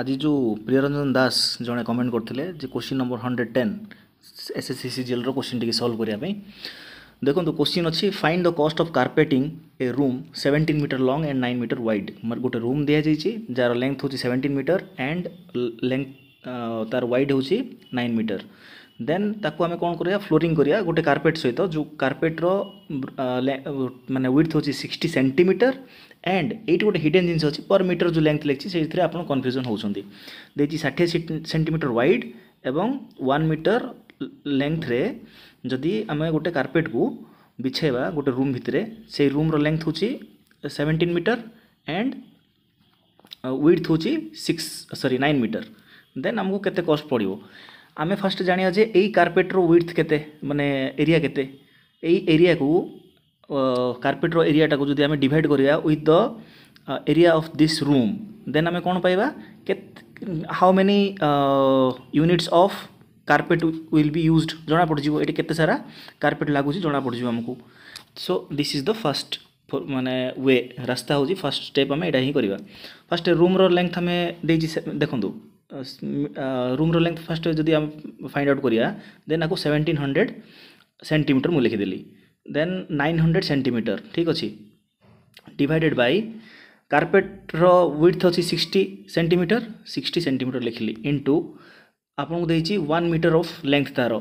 ଆଜି ଯେଉଁ ପ୍ରିୟରଞ୍ଜନ ଦାସ ଜଣେ କମେଣ୍ଟ କରିଥିଲେ ଯେ question number hundred ten S S C C ଜିଏଲ୍ର କୋଶ୍ଚିନ୍ ଟିକେ ସଲ୍ଭ କରିବା ପାଇଁ ଦେଖନ୍ତୁ କୋଶ୍ଚିନ୍ ଅଛି find the cost of carpeting a room seventeen metre long and nine metre wide ମୋର ଗୋଟେ ରୁମ୍ ଦିଆଯାଇଛି ଯାହାର ଲେନ୍ଥ ହେଉଛି ସେଭେଣ୍ଟିନ୍ ମିଟର ଆଣ୍ଡ ଲେନ୍ଥ ତା'ର ୱାଇଡ୍ ହେଉଛି ନାଇନ୍ ମିଟର देन ताकू आम कौन कर फ्लोरींग गोटे कारपेट सहित जो कारपेटर मानने व्विथ हूँ सिक्सटी सेमिटर एंड ये गोटे हिडेन जिनस अच्छी पर मीटर जो लेंथ लिखी आप कन्फ्यूजन होती देखिए षाठी सेमिटर व्वैड एवं वन मीटर लेंथ रे जदि आम गोटे कारपेट को बिछेवा गोटे रूम भितर से रूम्र लेंथ हूँ सेवेन्टीन मीटर एंड व्विथ हूँ सिक्स सरी नाइन मीटर देन आमको कस्ट पड़ो ଆମେ ଫାଷ୍ଟ ଜାଣିବା ଯେ ଏଇ କାର୍ପେଟ୍ର ୱିଡ଼୍ଥ କେତେ ମାନେ ଏରିଆ କେତେ ଏଇ ଏରିଆକୁ କାର୍ପେଟ୍ର ଏରିଆଟାକୁ ଯଦି ଆମେ ଡିଭାଇଡ଼ କରିବା with the area of this room then ଆମେ କ'ଣ ପାଇବା କେତେ how many units of carpet will be used ଜଣାପଡ଼ିଯିବ ଏଠି କେତେ ସାରା କାର୍ପେଟ୍ ଲାଗୁଛି ଜଣାପଡ଼ିଯିବ ଆମକୁ so this is the first ମାନେ ୱେ ରାସ୍ତା ହେଉଛି ଫାର୍ଷ୍ଟ ଷ୍ଟେପ୍ ଆମେ ଏଇଟା ହିଁ କରିବା ଫାର୍ଷ୍ଟ ରୁମ୍ର ଲେନ୍ଥ ଆମେ ଦେଇଛି ଦେଖନ୍ତୁ রুম্র লেন্থ ফার্স্ট যদি আমি ফাইন্ড আউট করিয়া দেন আকু সেভেন্টিন হন্ড্রেড সেন্টিমিটর মু লিখিদেলি দেন নাইন হন্ড্রেড সেন্টিমিটর ঠিক আছে ডিভাইডেড বাই কার্পেটর ওইথ অছি সিক্সটি সেন্টিমিটর সিক্সটি সেন্টিমিটর লিখিলি ইন্টু ଆପଣଙ୍କୁ ଦେଇଛି ୱାନ୍ ମିଟର ଅଫ୍ ଲେନ୍ଥ ତା'ର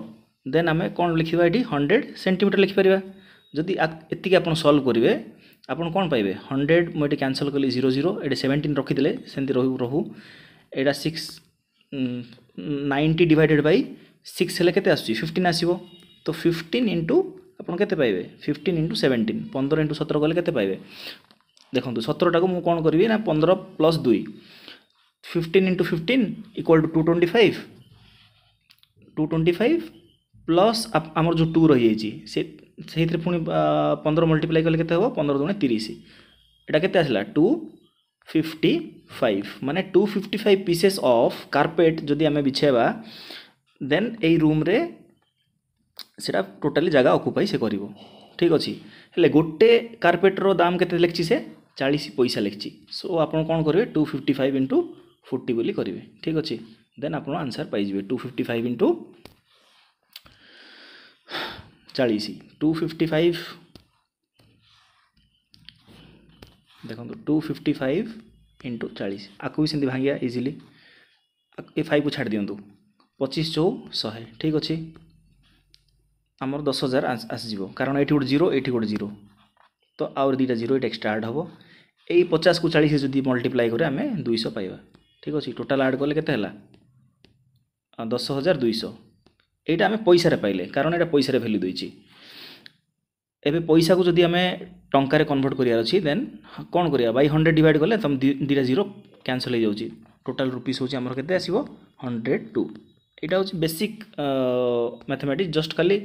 ଦେନ୍ ଆମେ କ'ଣ ଲେଖିବା ଏଠି ହଣ୍ଡ୍ରେଡ଼ ସେଣ୍ଟିମିଟର ଲେଖିପାରିବା ଯଦି ଏତିକି ଆପଣ ସଲ୍ଭ କରିବେ ଆପଣ କ'ଣ ପାଇବେ ହଣ୍ଡ୍ରେଡ଼ ମୁଁ ଏଠି କ୍ୟାନସଲ୍ କଲି ଜିରୋ ଜିରୋ ଏଠି ସେଭେଣ୍ଟିନ୍ ରଖିଦେଲେ ସେମିତି ରହୁ ରହୁ ଏଇଟା six ninety divided by six ହେଲେ କେତେ ଆସୁଛି ଫିଫ୍ଟିନ୍ ଆସିବ ତ ଫିଫ୍ଟିନ୍ ଇଣ୍ଟୁ ଆପଣ କେତେ ପାଇବେ ଫିଫ୍ଟିନ୍ ଇଣ୍ଟୁ ସେଭେଣ୍ଟିନ୍ ପନ୍ଦର ଇଣ୍ଟୁ ସତର କଲେ କେତେ ପାଇବେ ଦେଖନ୍ତୁ ସତରଟାକୁ ମୁଁ କ'ଣ କରିବି ନା ପନ୍ଦର ପ୍ଲସ୍ ଦୁଇ fifteen into fifteen equal to two twenty five two twenty five plus ଆମର ଯେଉଁ ଟୁ ରହିଯାଇଛି ସେ ସେଇଥିରେ ପୁଣି ପନ୍ଦର ମଲ୍ଟିପ୍ଲାଏ କଲେ କେତେ ହେବ ପନ୍ଦର ଜଣେ ତିରିଶ ଏଇଟା କେତେ ଆସିଲା ଟୁ ফিফটি ফাইভ ମାନେ two fifty five pieces of carpet ଯଦି ଆମେ ବିଛାଇବା ଦେନ୍ ଏଇ ରୁମ୍ରେ ସେଇଟା ଟୋଟାଲି ଜାଗା ଅକୁପାଇ ସେ କରିବ ଠିକ୍ ଅଛି ହେଲେ ଗୋଟେ କାର୍ପେଟ୍ର ଦାମ୍ କେତେ ଲେଖିଛି ସେ ଚାଳିଶ ପଇସା ଲେଖିଛି ସୋ ଆପଣ କ'ଣ କରିବେ two fifty five into forty ବୋଲି କରିବେ ଠିକ୍ ଅଛି ଦେନ୍ ଆପଣ ଆନ୍ସର୍ ପାଇଯିବେ ଟୁ ଫିଫ୍ଟି ଫାଇଭ୍ ଇଣ୍ଟୁ ଚାଳିଶ ଟୁ ଫିଫ୍ଟି ଫାଇଭ୍ ଦେଖନ୍ତୁ ଟୁ ଫିଫ୍ଟି ଫାଇଭ୍ ଇଣ୍ଟୁ ଚାଳିଶ ଆକୁ ବି ସେମିତି ଭାଙ୍ଗିବା ଇଜିଲି ଏ ଫାଇଭ୍କୁ ଛାଡ଼ି ଦିଅନ୍ତୁ ପଚିଶ ଚଉ ଶହେ ଠିକ୍ ଅଛି ଆମର ଦଶ ହଜାର ଆସିଯିବ କାରଣ ଏଠି ଗୋଟେ ଜିରୋ ଏଠି ଗୋଟେ ଜିରୋ ତ ଆହୁରି ଦୁଇଟା ଜିରୋ ଏଠି ଏକ୍ସଟ୍ରା ଆଡ଼୍ ହେବ ଏଇ ପଚାଶକୁ ଚାଳିଶ ଯଦି ମଲ୍ଟିପ୍ଲାଏ କରି ଆମେ ଦୁଇଶହ ପାଇବା ଠିକ୍ ଅଛି ଟୋଟାଲ୍ ଆଡ଼୍ କଲେ କେତେ ହେଲା ଦଶ ହଜାର ଦୁଇଶହ ଏଇଟା ଆମେ ପଇସାରେ ପାଇଲେ କାରଣ ଏଇଟା ପଇସାରେ ଭ୍ୟାଲ୍ୟୁ ଦେଇଛି ଏବେ ପଇସାକୁ ଯଦି ଆମେ ଟଙ୍କାରେ କନଭର୍ଟ କରିବାର ଅଛି ଦେନ୍ କ'ଣ କରିବା ବାଇ ହଣ୍ଡ୍ରେଡ଼ ଡିଭାଇଡ଼ କଲେ ତୁମ ଦୁଇଟା ଜିରୋ କ୍ୟାନସଲ୍ ହୋଇଯାଉଛି ଟୋଟାଲ୍ ରୁପିସ୍ ହେଉଛି ଆମର କେତେ ଆସିବ ହଣ୍ଡ୍ରେଡ଼ ଟୁ ଏଇଟା ହେଉଛି ବେସିକ୍ ମ୍ୟାଥମେଟିକ୍ସ ଜଷ୍ଟ ଖାଲି